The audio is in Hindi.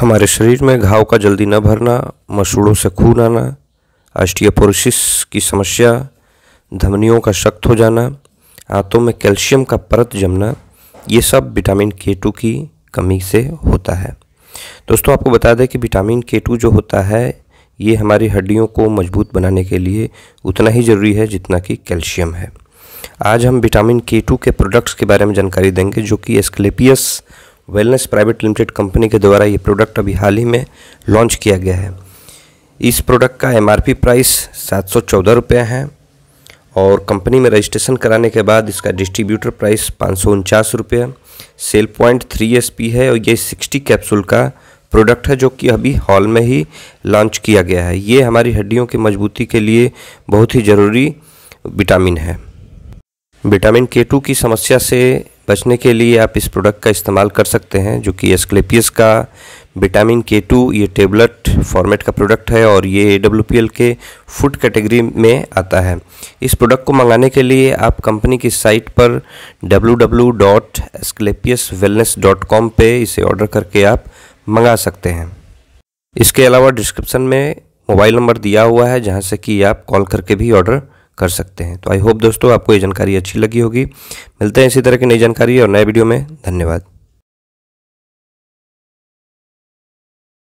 हमारे शरीर में घाव का जल्दी न भरना मसूड़ों से खून आना ऑस्टियोपोरोसिस की समस्या धमनियों का सख्त हो जाना आंतों में कैल्शियम का परत जमना ये सब विटामिन के टू की कमी से होता है दोस्तों आपको बता दें कि विटामिन के टू जो होता है ये हमारी हड्डियों को मजबूत बनाने के लिए उतना ही ज़रूरी है जितना कि कैल्शियम है आज हम विटामिन के टू के प्रोडक्ट्स के बारे में जानकारी देंगे जो कि Asclepius Wellness Private Limited company के द्वारा ये प्रोडक्ट अभी हाल ही में लॉन्च किया गया है इस प्रोडक्ट का एमआरपी प्राइस सात सौ चौदह रुपये है और कंपनी में रजिस्ट्रेशन कराने के बाद इसका डिस्ट्रीब्यूटर प्राइस पाँच सौ उनचास रुपये sell point three S P है और ये सिक्सटी कैप्सूल का प्रोडक्ट है जो कि अभी हॉल में ही लॉन्च किया गया है ये हमारी हड्डियों की मजबूती के लिए बहुत ही ज़रूरी विटामिन है विटामिन के टू की समस्या से बचने के लिए आप इस प्रोडक्ट का इस्तेमाल कर सकते हैं जो कि एस्क्लेपियस का विटामिन के टू ये टेबलेट फॉर्मेट का प्रोडक्ट है और ये डब्ल्यू के फूड कैटेगरी में आता है इस प्रोडक्ट को मंगाने के लिए आप कंपनी की साइट पर कॉम पे इसे ऑर्डर करके आप मंगा सकते हैं इसके अलावा डिस्क्रिप्शन में मोबाइल नंबर दिया हुआ है जहाँ से कि आप कॉल करके भी ऑर्डर कर सकते हैं तो आई होप दोस्तों आपको ये जानकारी अच्छी लगी होगी मिलते हैं इसी तरह की नई जानकारी और नए वीडियो में धन्यवाद